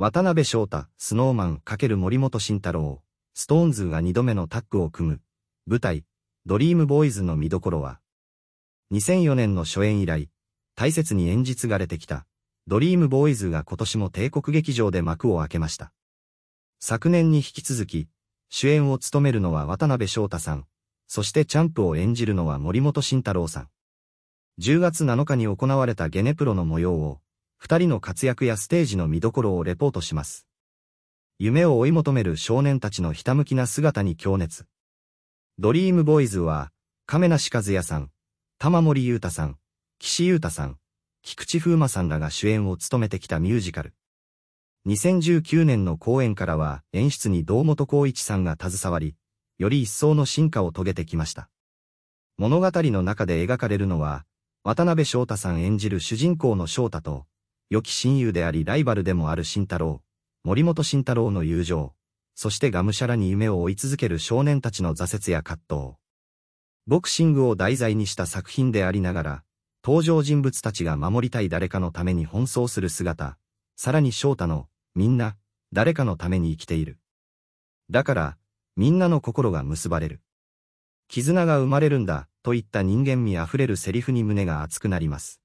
渡辺翔太、スノーマン×森本慎太郎、ストーンズが2度目のタッグを組む、舞台、ドリームボーイズの見どころは、2004年の初演以来、大切に演じ継がれてきた、ドリームボーイズが今年も帝国劇場で幕を開けました。昨年に引き続き、主演を務めるのは渡辺翔太さん、そしてチャンプを演じるのは森本慎太郎さん。10月7日に行われたゲネプロの模様を、二人の活躍やステージの見どころをレポートします。夢を追い求める少年たちのひたむきな姿に強熱。ドリームボーイズは、亀梨和也さん、玉森裕太さん、岸優太さん、菊池風磨さんらが主演を務めてきたミュージカル。2019年の公演からは演出に堂本光一さんが携わり、より一層の進化を遂げてきました。物語の中で描かれるのは、渡辺翔太さん演じる主人公の翔太と、良き親友でありライバルでもある慎太郎、森本慎太郎の友情、そしてがむしゃらに夢を追い続ける少年たちの挫折や葛藤。ボクシングを題材にした作品でありながら、登場人物たちが守りたい誰かのために奔走する姿、さらに翔太の、みんな、誰かのために生きている。だから、みんなの心が結ばれる。絆が生まれるんだ、といった人間味あふれるセリフに胸が熱くなります。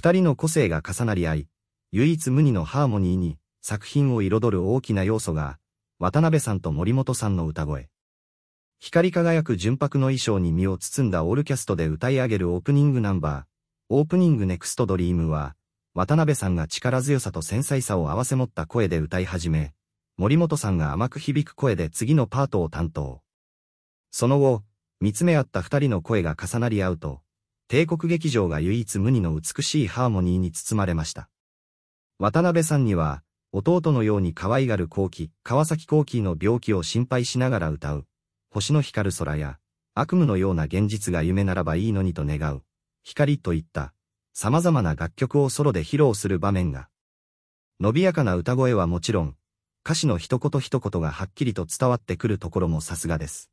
二人の個性が重なり合い、唯一無二のハーモニーに作品を彩る大きな要素が、渡辺さんと森本さんの歌声。光り輝く純白の衣装に身を包んだオールキャストで歌い上げるオープニングナンバー、オープニングネクストドリームは、渡辺さんが力強さと繊細さを合わせ持った声で歌い始め、森本さんが甘く響く声で次のパートを担当。その後、見つめ合った二人の声が重なり合うと、帝国劇場が唯一無二の美しいハーモニーに包まれました。渡辺さんには、弟のように可愛がる後期、川崎後期の病気を心配しながら歌う、星の光る空や、悪夢のような現実が夢ならばいいのにと願う、光といった、様々な楽曲をソロで披露する場面が、伸びやかな歌声はもちろん、歌詞の一言一言がはっきりと伝わってくるところもさすがです。